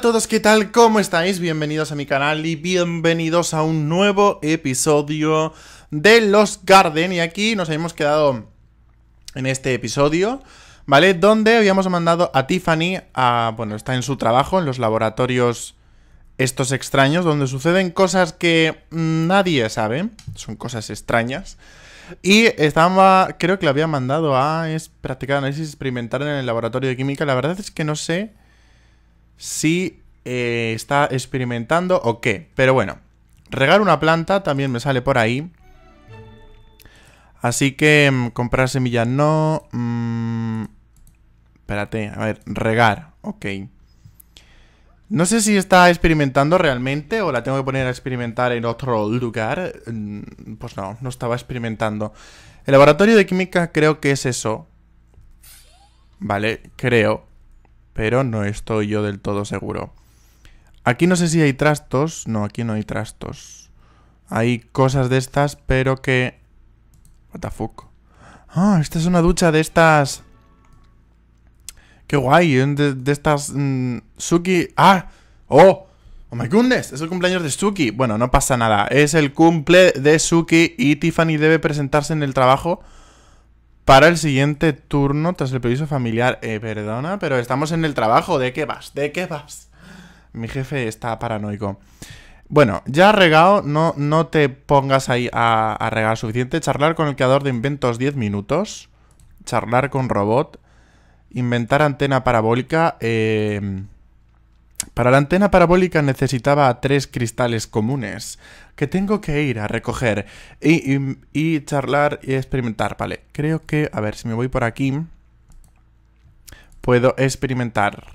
a todos, ¿qué tal? ¿Cómo estáis? Bienvenidos a mi canal y bienvenidos a un nuevo episodio de Los Garden. Y aquí nos habíamos quedado en este episodio, ¿vale? Donde habíamos mandado a Tiffany a... Bueno, está en su trabajo, en los laboratorios estos extraños, donde suceden cosas que nadie sabe. Son cosas extrañas. Y estaba, creo que la había mandado a es practicar análisis experimental en el laboratorio de química. La verdad es que no sé si eh, está experimentando o qué. Pero bueno, regar una planta también me sale por ahí. Así que mm, comprar semillas no. Mm, espérate, a ver, regar, ok. No sé si está experimentando realmente o la tengo que poner a experimentar en otro lugar. Mm, pues no, no estaba experimentando. El laboratorio de química creo que es eso. Vale, creo. Pero no estoy yo del todo seguro. Aquí no sé si hay trastos. No, aquí no hay trastos. Hay cosas de estas, pero que... What Ah, esta es una ducha de estas... Qué guay, ¿eh? de, estas... Mm, Suki... ¡Ah! ¡Oh! ¡Oh my goodness! Es el cumpleaños de Suki. Bueno, no pasa nada. Es el cumple de Suki y Tiffany debe presentarse en el trabajo para el siguiente turno tras el permiso familiar. Eh, perdona, pero estamos en el trabajo. ¿De qué vas? ¿De qué vas? Mi jefe está paranoico. Bueno, ya regado, no, no te pongas ahí a, regar suficiente. Charlar con el creador de inventos 10 minutos. Charlar con robot. Inventar antena parabólica. Eh, para la antena parabólica necesitaba tres cristales comunes que tengo que ir a recoger y, y, charlar y experimentar. Vale, creo que, a ver, si me voy por aquí, puedo experimentar.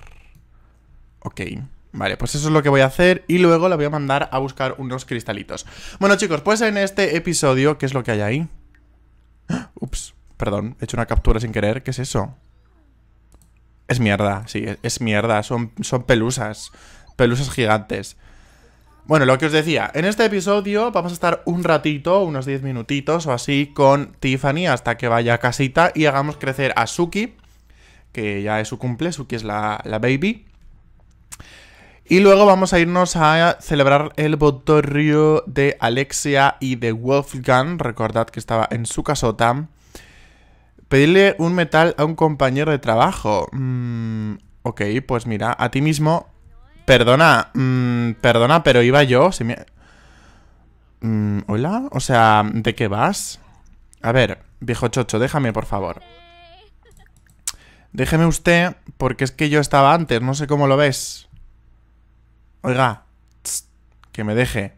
Ok. Vale, pues eso es lo que voy a hacer y luego la voy a mandar a buscar unos cristalitos. Bueno, chicos, pues en este episodio, ¿qué es lo que hay ahí? Ups, perdón, he hecho una captura sin querer. ¿Qué es eso? Es mierda, sí, e-, es, mierda. Son, son pelusas. Pelusas gigantes. Bueno, lo que os decía, en este episodio vamos a estar un ratito, unos 10 minutitos o así, con Tiffany hasta que vaya a casita y hagamos crecer a Suki, que ya es su cumple, Suki es la, la baby. Y luego vamos a irnos a celebrar el botorrio de Alexia y de Wolfgang. Recordad que estaba en su casota. Pedirle un metal a un compañero de trabajo. Mm, ok, pues mira, a ti mismo. Perdona, mm, perdona, pero iba yo. me... Mm, hola, o sea, ¿de qué vas? A ver, viejo chocho, déjame por favor. Déjeme usted, porque es que yo estaba antes, no sé cómo lo ves. Oiga, que me deje.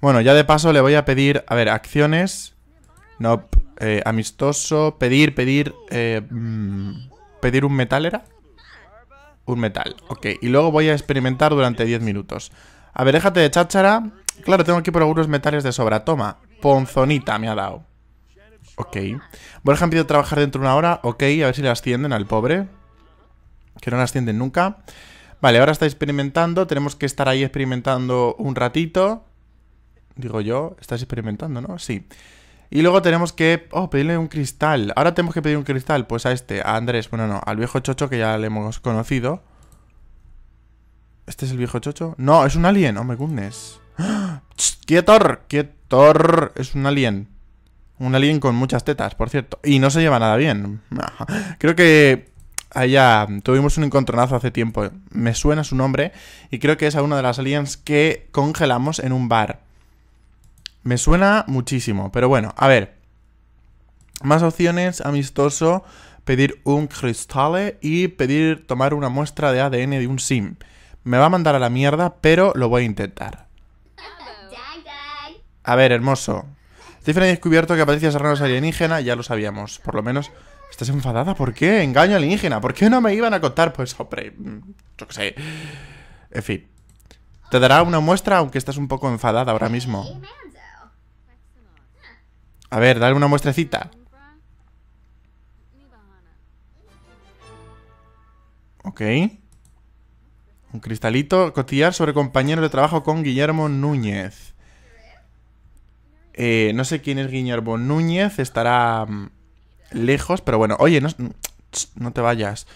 Bueno, ya de paso le voy a pedir, a ver, acciones. No, eh, amistoso, pedir, pedir, eh, mm, pedir un metal era. Un metal, ok. Y luego voy a experimentar durante 10 minutos. A ver, déjate de cháchara. Claro, tengo aquí por algunos metales de sobra. Toma, ponzonita me ha dado. Ok. Borja han pedido trabajar dentro de una hora. Ok, a ver si le ascienden al pobre. Que no le ascienden nunca. Vale, ahora está experimentando. Tenemos que estar ahí experimentando un ratito. Digo yo, estás experimentando, ¿no? Sí. Y luego tenemos que... Oh, pedirle un cristal. Ahora tenemos que pedir un cristal. Pues a este, a Andrés. Bueno, no, al viejo chocho que ya le hemos conocido. ¿Este es el viejo chocho? No, es un alien. Oh, me cundes! ¡Quietor! ¡Quietor! Es un alien. Un alien con muchas tetas, por cierto. Y no se lleva nada bien. Ah, creo que Allá tuvimos un encontronazo hace tiempo. Me suena su nombre y creo que es a una de las aliens que congelamos en un bar. Me suena muchísimo, pero bueno, a ver. Más opciones, amistoso, pedir un cristal y pedir tomar una muestra de ADN de un sim. Me va a mandar a la mierda, pero lo voy a intentar. A ver, hermoso. Stephen ha descubierto que Patricia Serrano es alienígena, ya lo sabíamos, por lo menos ¿Estás enfadada? ¿Por qué? Engaño alienígena. ¿Por qué no me iban a contar? Pues, hombre, mm, yo qué sé. En fin. Te dará una muestra aunque estás un poco enfadada ahora mismo. A ver, dale una muestrecita. Ok. Un cristalito. Cotillar sobre compañero de trabajo con Guillermo Núñez. Eh, no sé quién es Guillermo Núñez. Estará mm, lejos, pero bueno. Oye, no, no te vayas.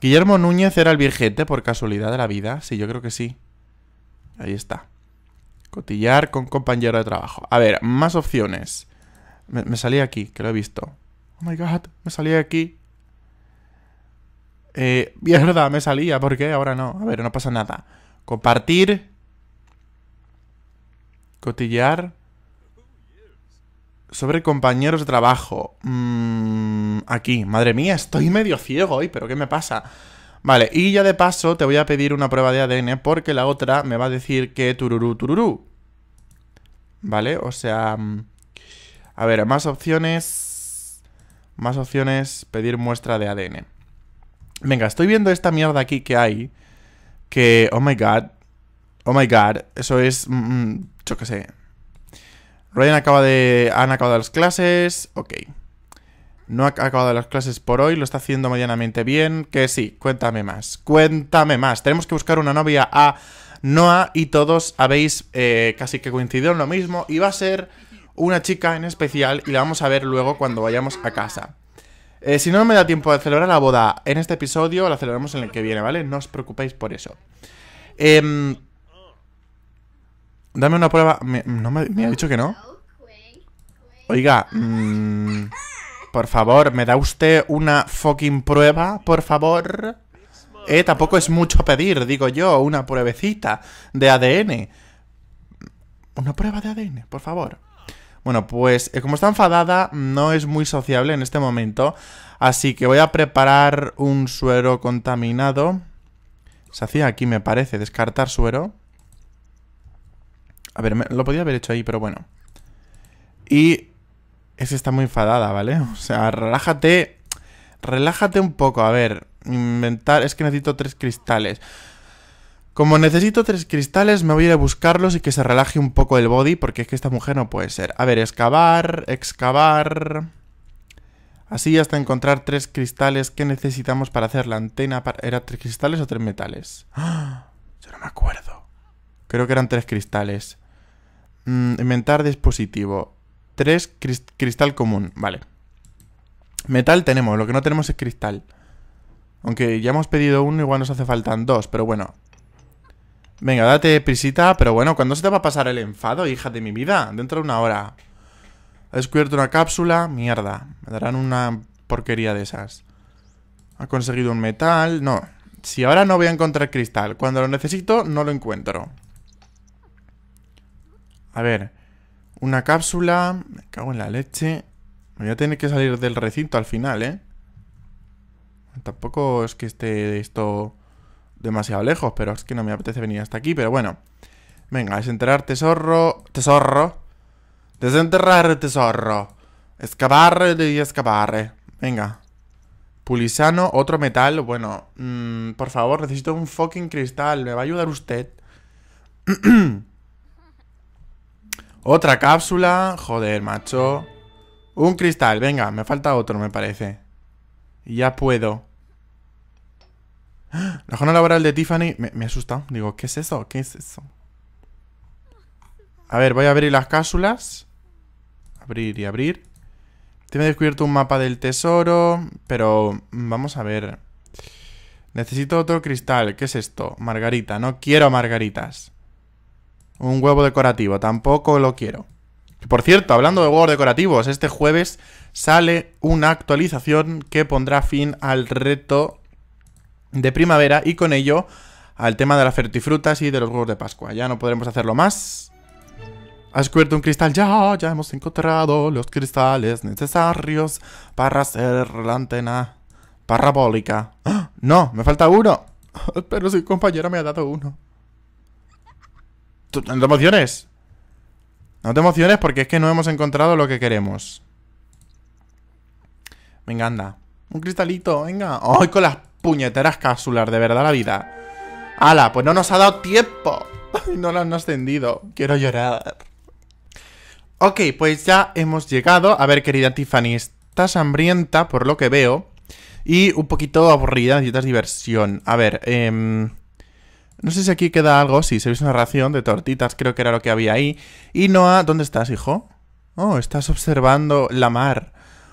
Guillermo Núñez era el virgente por casualidad de la vida. Sí, yo creo que sí. Ahí está. Cotillar con compañero de trabajo. A ver, más opciones. Me, salía salí aquí, que lo he visto. Oh my god, me salí aquí. Eh, mierda, me salía, ¿por qué? Ahora no. A ver, no pasa nada. Compartir. Cotillar. Sobre compañeros de trabajo. Mm, aquí, madre mía, estoy medio ciego hoy, pero ¿qué me pasa? Vale, y ya de paso te voy a pedir una prueba de ADN porque la otra me va a decir que tururú, tururú. Vale, o sea... Mm, a ver, más opciones... Más opciones, pedir muestra de ADN. Venga, estoy viendo esta mierda aquí que hay. Que, oh my god. Oh my god, eso es... Mm, yo qué sé, Ryan acaba de... Han acabado las clases. Ok. No ha acabado las clases por hoy. Lo está haciendo medianamente bien. Que sí, cuéntame más. Cuéntame más. Tenemos que buscar una novia a Noah y todos habéis eh, casi que coincidido en lo mismo. Y va a ser una chica en especial y la vamos a ver luego cuando vayamos a casa. Eh, si no me da tiempo de celebrar la boda en este episodio, la celebramos en el que viene, ¿vale? No os preocupéis por eso. Em, dame una prueba. me ha dicho que no. Oiga, mm, por favor, ¿me da usted una fucking prueba, por favor? Eh, tampoco es mucho pedir, digo yo, una pruebecita de ADN. Una prueba de ADN, por favor. Bueno, pues eh, como está enfadada, no es muy sociable en este momento. Así que voy a preparar un suero contaminado. Se hacía aquí, me parece, descartar suero. A ver, lo podía haber hecho ahí, pero bueno. Y es está muy enfadada, ¿vale? O sea, relájate. Relájate un poco. A ver, inventar. Es que necesito tres cristales. Como necesito tres cristales, me voy a ir a buscarlos y que se relaje un poco el body, porque es que esta mujer no puede ser. A ver, excavar, excavar. Así hasta encontrar tres cristales que necesitamos para hacer la antena. Para... ¿Era tres cristales o tres metales? ¡Ah! Yo no me acuerdo. Creo que eran tres cristales. Mm, inventar dispositivo. 3, cristal común, vale. Metal tenemos, lo que no tenemos es cristal. Aunque ya hemos pedido uno, igual nos hace faltan dos, pero bueno. Venga, date prisita, pero bueno, ¿cuándo se te va a pasar el enfado, hija de mi vida? Dentro de una hora. Ha descubierto una cápsula, mierda. Me darán una porquería de esas. Ha conseguido un metal, no. Si ahora no voy a encontrar cristal, cuando lo necesito no lo encuentro. A ver, una cápsula. Me cago en la leche. Me voy a tener que salir del recinto al final, ¿eh? Tampoco es que esté esto demasiado lejos, pero es que no me apetece venir hasta aquí, pero bueno. Venga, desenterrar tesorro... Tesorro. Desenterrar tesorro. Excavar y escapar Venga. Pulisano, otro metal. Bueno, mm, por favor, necesito un fucking cristal. ¿Me va a ayudar usted? Otra cápsula. Joder, macho. Un cristal. Venga, me falta otro, me parece. Y ya puedo. La zona laboral de Tiffany... Me, asusta, Digo, ¿qué es eso? ¿Qué es eso? A ver, voy a abrir las cápsulas. Abrir y abrir. Tiene descubierto un mapa del tesoro. Pero vamos a ver. Necesito otro cristal. ¿Qué es esto? Margarita. No quiero margaritas. Un huevo decorativo, tampoco lo quiero. Por cierto, hablando de huevos decorativos, este jueves sale una actualización que pondrá fin al reto de primavera y con ello al tema de las fertifrutas y de los huevos de Pascua. Ya no podremos hacerlo más. Has descubierto un cristal. Ya, ya hemos encontrado los cristales necesarios para hacer la antena parabólica. ¡Ah! No, me falta uno. Pero si compañero me ha dado uno. No te emociones. No te emociones porque es que no hemos encontrado lo que queremos. Venga, anda. Un cristalito, venga. ¡Ay, con las puñeteras cápsulas! De verdad la vida. ¡Hala! Pues no nos ha dado tiempo. no lo han ascendido. Quiero llorar. Ok, pues ya hemos llegado. A ver, querida Tiffany, estás hambrienta por lo que veo. Y un poquito aburrida, necesitas diversión. A ver, eh... No sé si aquí queda algo, sí, se ve una ración de tortitas, creo que era lo que había ahí. Y Noah, ¿dónde estás, hijo? Oh, estás observando la mar.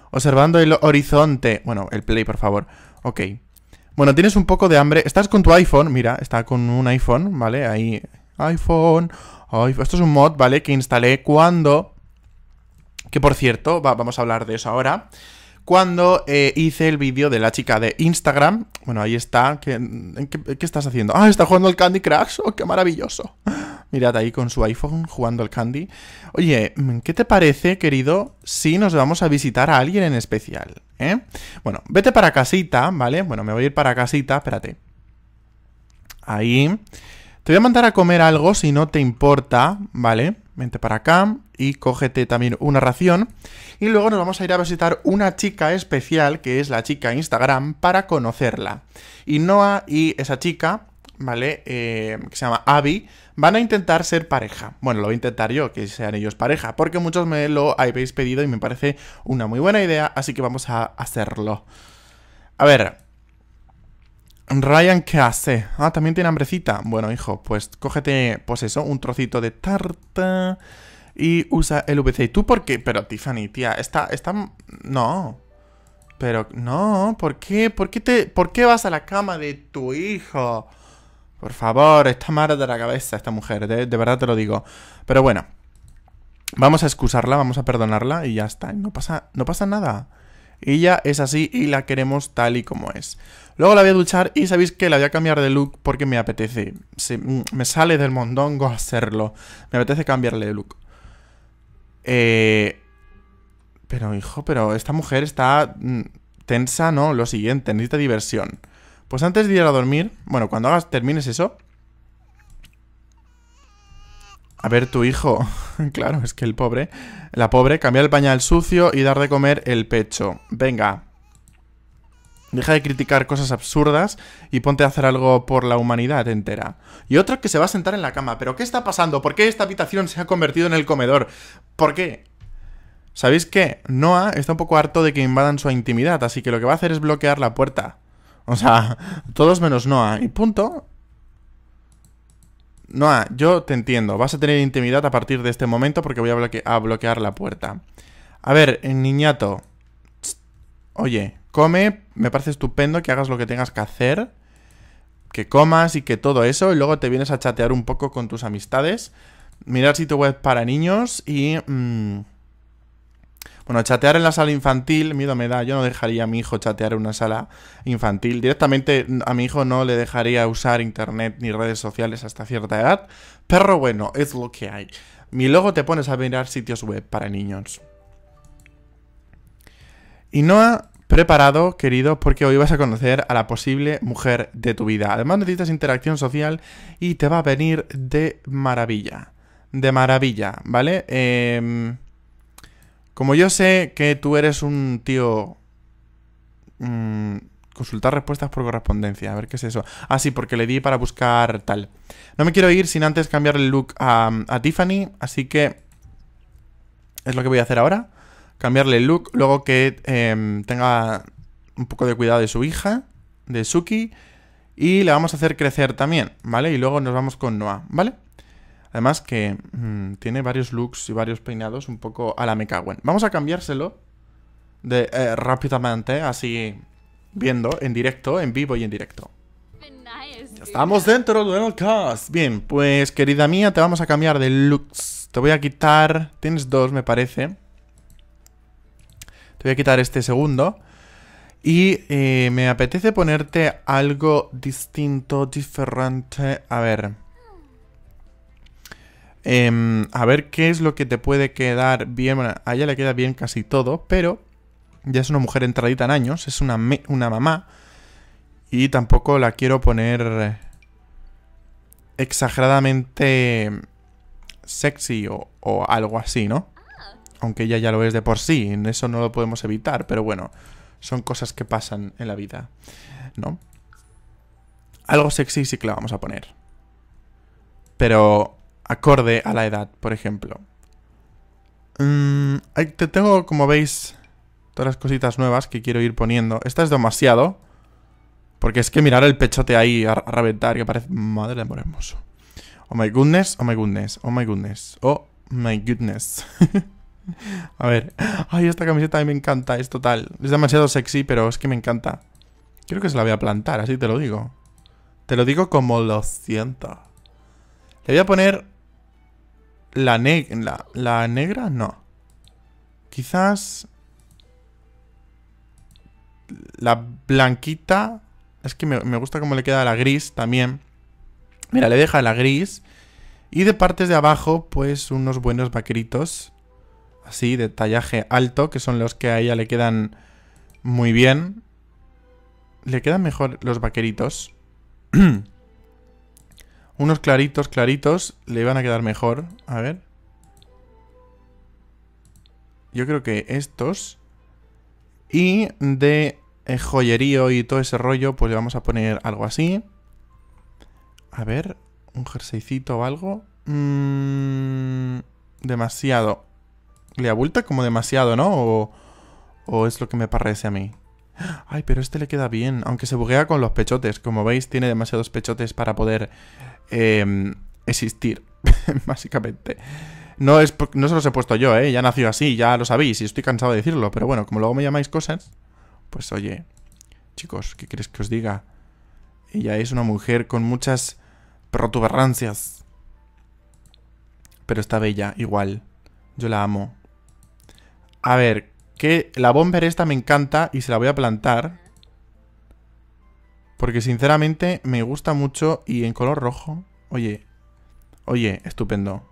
Observando el horizonte. Bueno, el play, por favor. Ok. Bueno, tienes un poco de hambre. Estás con tu iPhone, mira, está con un iPhone, ¿vale? Ahí, iPhone, Esto es un mod, ¿vale? Que instalé cuando... Que por cierto, vamos a hablar de eso ahora cuando eh, hice el vídeo de la chica de Instagram. Bueno, ahí está. ¿Qué, estás haciendo? Ah, está jugando el Candy Crush. Oh, qué maravilloso. Mirad ahí con su iPhone jugando al Candy. Oye, mm, ¿qué te parece, querido, si nos vamos a visitar a alguien en especial? Eh? Bueno, vete para casita, ¿vale? Bueno, me voy a ir para casita. Espérate. Ahí. Te voy a mandar a comer algo si no te importa, ¿vale? Vente para acá y cógete también una ración. Y luego nos vamos a ir a visitar una chica especial, que es la chica Instagram, para conocerla. Y Noah y esa chica, ¿vale? Eh, que se llama Abby, van a intentar ser pareja. Bueno, lo voy a intentar yo, que sean ellos pareja, porque muchos me lo habéis pedido y me parece una muy buena idea, así que vamos a hacerlo. A ver, Ryan, ¿qué hace? Ah, también tiene hambrecita. Bueno, hijo, pues cógete, pues eso, un trocito de tarta y usa el VC. ¿Y tú por qué? Pero, Tiffany, tía, está, está... No. Pero, no, ¿por qué? ¿Por qué te... ¿Por qué vas a la cama de tu hijo? Por favor, está mal de la cabeza esta mujer, de, de verdad te lo digo. Pero bueno, vamos a excusarla, vamos a perdonarla y ya está. No pasa, no pasa nada. Ella es así y la queremos tal y como es. Luego la voy a duchar y sabéis que la voy a cambiar de look porque me apetece. Mm, me sale del mondongo hacerlo. Me apetece cambiarle de look. Eh, pero hijo, pero esta mujer está mm, tensa, ¿no? Lo siguiente, necesita diversión. Pues antes de ir a dormir, bueno, cuando hagas, termines eso, a ver, tu hijo. claro, es que el pobre. La pobre, cambiar el pañal sucio y dar de comer el pecho. Venga. Deja de criticar cosas absurdas y ponte a hacer algo por la humanidad entera. Y otro que se va a sentar en la cama. ¿Pero qué está pasando? ¿Por qué esta habitación se ha convertido en el comedor? ¿Por qué? ¿Sabéis qué? Noah está un poco harto de que invadan su intimidad, así que lo que va a hacer es bloquear la puerta. O sea, todos menos Noah. Y punto. Noah, yo te entiendo. Vas a tener intimidad a partir de este momento porque voy a, bloquear la puerta. A ver, niñato. oye, come. Me parece estupendo que hagas lo que tengas que hacer. Que comas y que todo eso. Y luego te vienes a chatear un poco con tus amistades. Mirar sitio web para niños y... Mm, bueno, chatear en la sala infantil, miedo me da. Yo no dejaría a mi hijo chatear en una sala infantil. Directamente a mi hijo no le dejaría usar internet ni redes sociales hasta cierta edad. Pero bueno, es lo que hay. Mi logo te pones a mirar sitios web para niños. Y no ha preparado, querido, porque hoy vas a conocer a la posible mujer de tu vida. Además necesitas interacción social y te va a venir de maravilla. De maravilla, ¿vale? Eh... Como yo sé que tú eres un tío... Mm, consultar respuestas por correspondencia. A ver qué es eso. Ah, sí, porque le di para buscar tal. No me quiero ir sin antes cambiar el look a, Tiffany. Así que... Es lo que voy a hacer ahora. Cambiarle el look. Luego que em, tenga un poco de cuidado de su hija. De Suki. Y le vamos a hacer crecer también, ¿vale? Y luego nos vamos con Noah, ¿vale? Además que mm, tiene varios looks y varios peinados un poco a la Mecawen. Vamos a cambiárselo eh, rápidamente, así viendo en directo, en vivo y en directo. Estamos dentro del cast. Bien, pues querida mía, te vamos a cambiar de looks. Te voy a quitar... Tienes dos, me parece. Te voy a quitar este segundo. Y eh, me apetece ponerte algo distinto, diferente. A ver... Em, a ver qué es lo que te puede quedar bien. a ella le queda bien casi todo, pero ya es una mujer entradita en años, es una, mamá. Y tampoco la quiero poner exageradamente sexy o, algo así, ¿no? Aunque ella ya lo es de por sí, en eso no lo podemos evitar, pero bueno, son cosas que pasan en la vida, ¿no? Algo sexy sí que la vamos a poner. Pero acorde a la edad, por ejemplo. Mm, te tengo, como veis, todas las cositas nuevas que quiero ir poniendo. Esta es demasiado. Porque es que mirar el pechote ahí a, reventar, que parece... Madre de amor hermoso. Oh my goodness, oh my goodness, oh my goodness, oh my goodness. a ver. Ay, esta camiseta a mí me encanta, es total. Es demasiado sexy, pero es que me encanta. Creo que se la voy a plantar, así te lo digo. Te lo digo como lo siento. Le voy a poner la, la, negra, no. Quizás... La blanquita... Es que me, me gusta cómo le queda la gris también. Mira, le deja la gris. Y de partes de abajo, pues unos buenos vaqueritos. Así, de tallaje alto, que son los que a ella le quedan muy bien. Le quedan mejor los vaqueritos. Unos claritos, claritos, le van a quedar mejor. A ver. Yo creo que estos. Y de eh, joyerío y todo ese rollo, pues le vamos a poner algo así. A ver, un jerseycito o algo. Mm, demasiado. Le abulta como demasiado, ¿no? o es lo que me parece a mí. Ay, pero este le queda bien, aunque se buguea con los pechotes. Como veis, tiene demasiados pechotes para poder em, existir, básicamente. No, es, no se los he puesto yo, ¿eh? Ya nació así, ya lo sabéis y estoy cansado de decirlo. Pero bueno, como luego me llamáis cosas, pues oye, chicos, ¿qué queréis que os diga? Ella es una mujer con muchas protuberancias. Pero está bella, igual. Yo la amo. A ver, que la bomber esta me encanta y se la voy a plantar. Porque sinceramente me gusta mucho y en color rojo. Oye, oye, estupendo.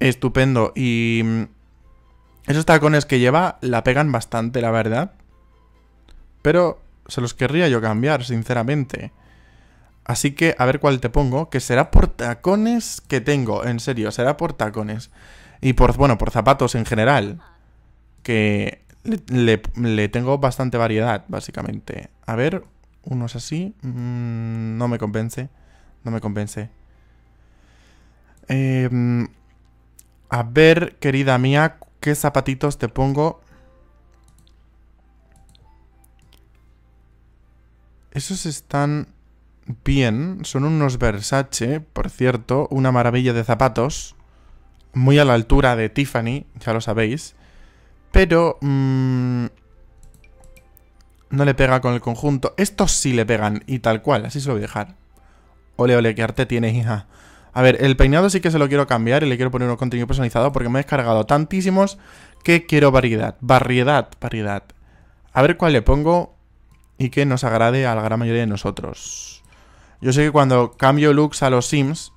Estupendo. Y mm, esos tacones que lleva la pegan bastante, la verdad. Pero se los querría yo cambiar, sinceramente. Así que a ver cuál te pongo, que será por tacones que tengo, en serio, será por tacones. Y por, bueno, por zapatos en general que le, tengo bastante variedad, básicamente. A ver, unos así. Mm, no me convence. No me convence. Em, a ver, querida mía, ¿qué zapatitos te pongo? Esos están bien. Son unos Versace, por cierto. Una maravilla de zapatos. Muy a la altura de Tiffany, ya lo sabéis. Pero... Mm, no le pega con el conjunto. Estos sí le pegan y tal cual. Así se lo voy a dejar. Ole, ole, qué arte tienes, hija. A ver, el peinado sí que se lo quiero cambiar y le quiero poner un contenido personalizado porque me he descargado tantísimos que quiero variedad. Variedad, variedad. A ver cuál le pongo y que nos agrade a la gran mayoría de nosotros. Yo sé que cuando cambio looks a los Sims,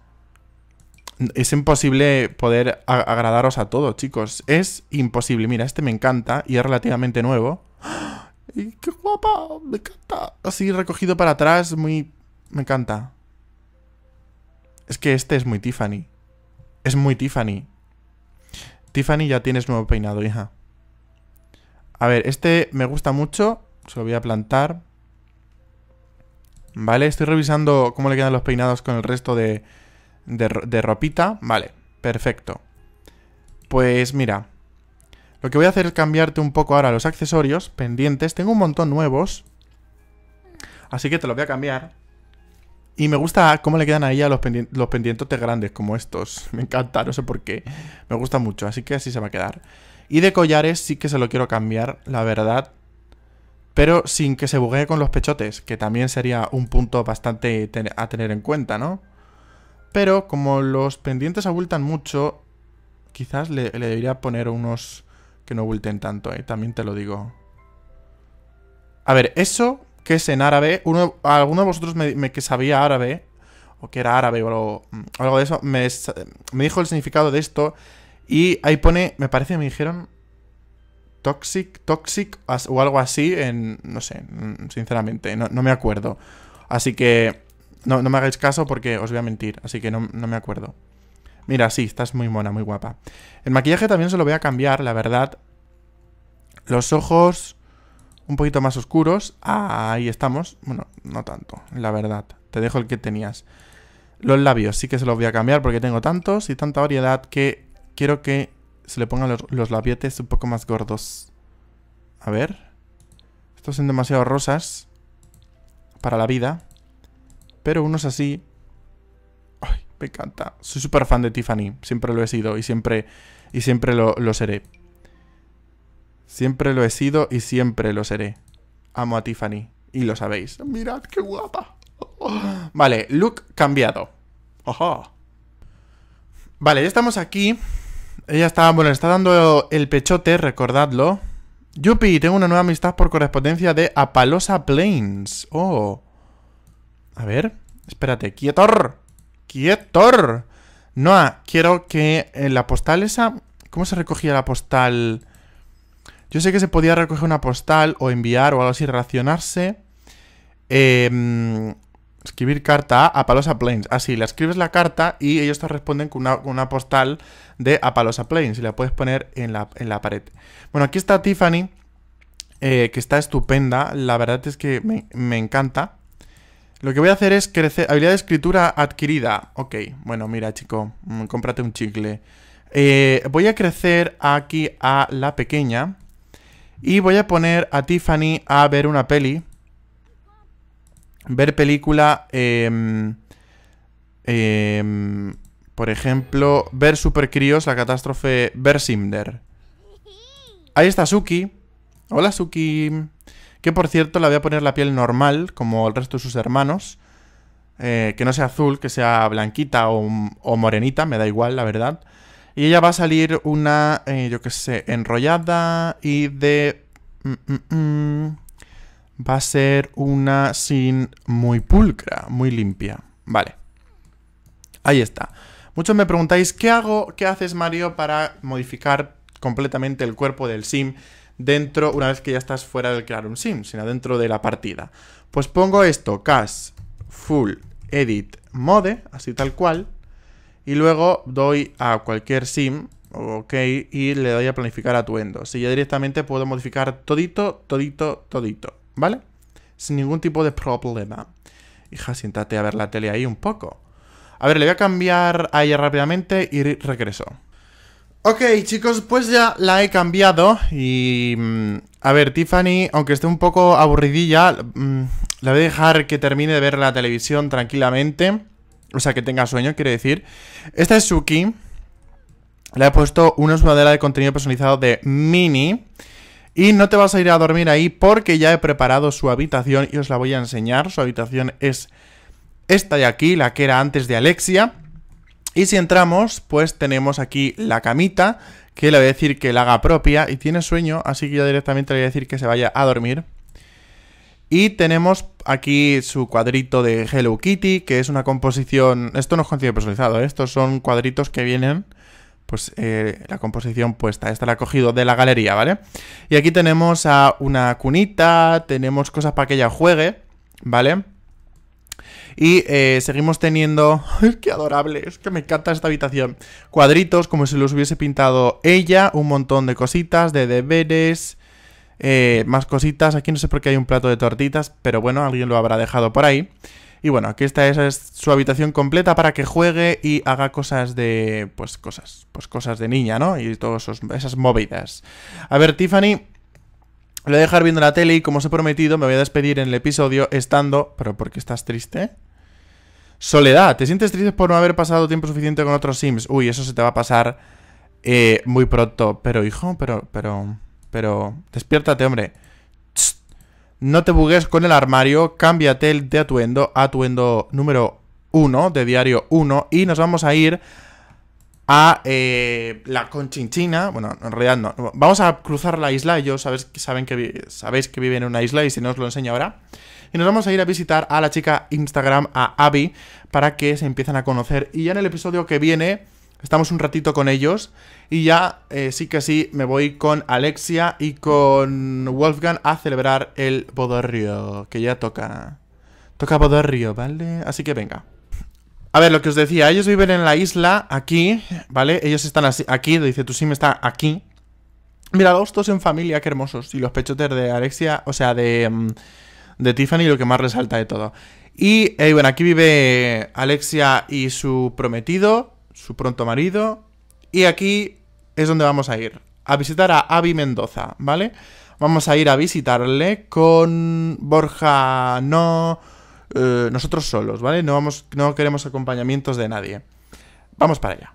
es imposible poder agradaros a todos, chicos. Es imposible. Mira, este me encanta y es relativamente nuevo. ¡Qué guapa! Me encanta. Así recogido para atrás, muy... Me encanta. Es que este es muy Tiffany. Es muy Tiffany. Tiffany, ya tienes nuevo peinado, hija. A ver, este me gusta mucho. Se lo voy a plantar. Vale, estoy revisando cómo le quedan los peinados con el resto de de, ropita, vale, perfecto. Pues mira, lo que voy a hacer es cambiarte un poco ahora los accesorios pendientes. Tengo un montón nuevos. Así que te los voy a cambiar. Y me gusta cómo le quedan ahí a los, pendientes los pendientotes grandes como estos. Me encanta, no sé por qué. Me gusta mucho, así que así se va a quedar. Y de collares sí que se lo quiero cambiar, la verdad. Pero sin que se buguee con los pechotes, que también sería un punto bastante a tener en cuenta, ¿no? Pero como los pendientes abultan mucho, quizás le, debería poner unos que no abulten tanto, ¿eh? también te lo digo. A ver, eso que es en árabe, uno, alguno de vosotros me, que sabía árabe, o que era árabe o algo, mm, de eso, me, dijo el significado de esto y ahí pone, me parece, me dijeron Toxic, Toxic o algo así, en, no sé, mm, sinceramente, no me acuerdo. Así que no, me hagáis caso porque os voy a mentir, así que no, me acuerdo. Mira, sí, estás muy mona, muy guapa. El maquillaje también se lo voy a cambiar, la verdad. Los ojos un poquito más oscuros. Ah, ahí estamos. Bueno, no tanto, la verdad. Te dejo el que tenías. Los labios sí que se los voy a cambiar porque tengo tantos y tanta variedad que quiero que se le pongan los, labietes un poco más gordos. A ver. Estos son demasiado rosas para la vida. Pero unos así... Ay, me encanta. Soy súper fan de Tiffany. Siempre lo he sido y siempre, y siempre lo, seré. Siempre lo he sido y siempre lo seré. Amo a Tiffany. Y lo sabéis. Mirad qué guapa. Vale, look cambiado. Ajá. Vale, ya estamos aquí. Ella está, bueno, está dando el pechote, recordadlo. Yupi, tengo una nueva amistad por correspondencia de Apalosa Plains. Oh. A ver, espérate, quietor. Quietor. Noah, quiero que eh, la postal esa... ¿Cómo se recogía la postal? Yo sé que se podía recoger una postal o enviar o algo así, relacionarse. Em, escribir carta a Apalosa Plains. Así, ah, la le escribes la carta y ellos te responden con una, postal de Apalosa Plains y la puedes poner en la, pared. Bueno, aquí está Tiffany, eh, que está estupenda. La verdad es que me encanta. Lo que voy a hacer es crecer... Habilidad de escritura adquirida. Ok, bueno, mira, chico. Mm, cómprate un chicle. Eh, voy a crecer aquí a la pequeña. Y voy a poner a Tiffany a ver una peli. Ver película... Em, em, por ejemplo, ver Supercrios, la catástrofe... Ver Simder. Ahí está Suki. Hola, Suki. Que por cierto, la voy a poner la piel normal, como el resto de sus hermanos. Eh, que no sea azul, que sea blanquita o, morenita, me da igual, la verdad. Y ella va a salir una, eh, yo qué sé, enrollada y de... Mm, mm, mm, va a ser una sin muy pulcra, muy limpia. Vale. Ahí está. Muchos me preguntáis, ¿qué hago, qué haces Mario para modificar completamente el cuerpo del sim dentro, una vez que ya estás fuera del crear un sim, sino dentro de la partida. Pues pongo esto, cas full edit mode, así tal cual, y luego doy a cualquier sim, ok, y le doy a planificar a atuendo. Si ya directamente puedo modificar todito, todito, todito, ¿vale? Sin ningún tipo de problema. Hija, siéntate a ver la tele ahí un poco. A ver, le voy a cambiar a ella rápidamente y regreso. Ok, chicos, pues ya la he cambiado y... Mm, a ver, Tiffany, aunque esté un poco aburridilla, mm, la voy a dejar que termine de ver la televisión tranquilamente. O sea, que tenga sueño, quiere decir. Esta es Suki. Le he puesto una sudadera de contenido personalizado de Mini. Y no te vas a ir a dormir ahí porque ya he preparado su habitación y os la voy a enseñar. Su habitación es esta de aquí, la que era antes de Alexia. Y si entramos, pues tenemos aquí la camita, que le voy a decir que la haga propia y tiene sueño, así que yo directamente le voy a decir que se vaya a dormir. Y tenemos aquí su cuadrito de Hello Kitty, que es una composición... Esto no es contenido personalizado, ¿eh? estos son cuadritos que vienen... Pues eh, la composición puesta, esta la he cogido de la galería, ¿vale? Y aquí tenemos a una cunita, tenemos cosas para que ella juegue, ¿vale? vale y eh, seguimos teniendo. qué adorable! Es que me encanta esta habitación. Cuadritos, como si los hubiese pintado ella. Un montón de cositas, de deberes. Eh, más cositas. Aquí no sé por qué hay un plato de tortitas, pero bueno, alguien lo habrá dejado por ahí. Y bueno, aquí está es su habitación completa para que juegue y haga cosas de. Pues cosas. Pues cosas de niña, ¿no? Y todas esas movidas. A ver, Tiffany. Lo voy a dejar viendo la tele y como os he prometido me voy a despedir en el episodio estando... ¿Pero por qué estás triste? Soledad, ¿te sientes triste por no haber pasado tiempo suficiente con otros Sims? Uy, eso se te va a pasar eh, muy pronto. Pero hijo, pero, pero, pero... Despiértate, hombre. No te bugues con el armario, cámbiate el de atuendo, atuendo número 1 de diario 1 y nos vamos a ir a eh, la Conchinchina. Bueno, en realidad no. Vamos a cruzar la isla. Ellos sabéis, saben que sabéis que viven en una isla y si no os lo enseño ahora. Y nos vamos a ir a visitar a la chica Instagram, a Abby, para que se empiecen a conocer. Y ya en el episodio que viene, estamos un ratito con ellos. Y ya eh, sí que sí, me voy con Alexia y con Wolfgang a celebrar el Bodorrio, que ya toca. Toca Bodorrio, ¿vale? Así que venga. A ver, lo que os decía, ellos viven en la isla, aquí, ¿vale? Ellos están así, aquí, dice sí me está aquí. los dos en familia, qué hermosos. Y los pechotes de Alexia, o sea, de, mm, de Tiffany, lo que más resalta de todo. Y eh, bueno, aquí vive Alexia y su prometido, su pronto marido. Y aquí es donde vamos a ir. A visitar a Abby Mendoza, ¿vale? Vamos a ir a visitarle con Borja, no. Eh, nosotros solos, ¿vale? No, vamos, no queremos acompañamientos de nadie. Vamos para allá.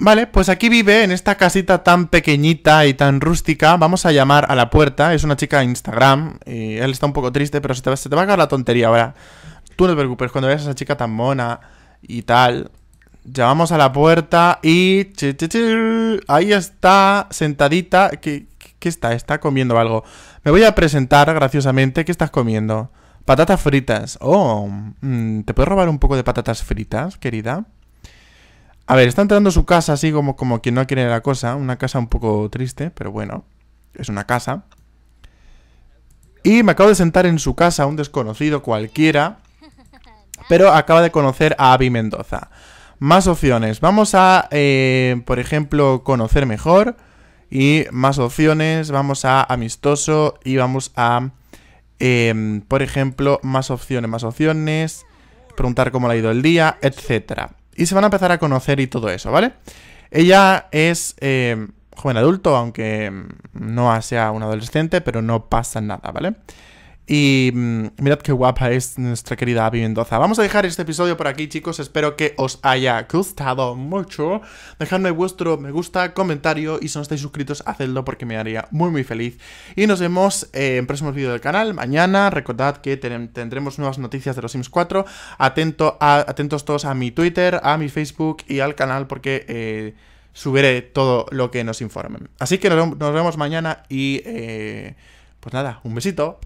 Vale, pues aquí vive, en esta casita tan pequeñita y tan rústica, vamos a llamar a la puerta, es una chica de Instagram, y él está un poco triste, pero se te, va, a acabar la tontería ahora. Tú no te preocupes, cuando veas a esa chica tan mona y tal, llamamos a la puerta y... ahí está, sentadita, ¿qué está? Está comiendo algo. Me voy a presentar, graciosamente, ¿qué estás comiendo? Patatas fritas. Oh, mm, ¿te puedo robar un poco de patatas fritas, querida? A ver, está entrando su casa así como, como quien no quiere la cosa. Una casa un poco triste, pero bueno. Es una casa. Y me acabo de sentar en su casa, un desconocido cualquiera. Pero acaba de conocer a Abby Mendoza. Más opciones. Vamos a, eh, por ejemplo, conocer mejor. Y más opciones. Vamos a amistoso. Y vamos a Em, por ejemplo, más opciones, más opciones, preguntar cómo le ha ido el día, etcétera. Y se van a empezar a conocer y todo eso, ¿vale? Ella es em, joven adulto, aunque em, no sea un adolescente, pero no pasa nada, ¿vale? vale y mm, mirad qué guapa es nuestra querida Abby Mendoza. Vamos a dejar este episodio por aquí, chicos. Espero que os haya gustado mucho. Dejadme vuestro me gusta, comentario y si no estáis suscritos, hacedlo porque me haría muy, muy feliz. Y nos vemos eh, en próximos vídeos del canal. Mañana, recordad que tendremos nuevas noticias de los Sims 4. atentos todos a mi Twitter, a mi Facebook y al canal porque... Eh, subiré todo lo que nos informen. Así que nos, vemos mañana y... Eh, pues nada, un besito.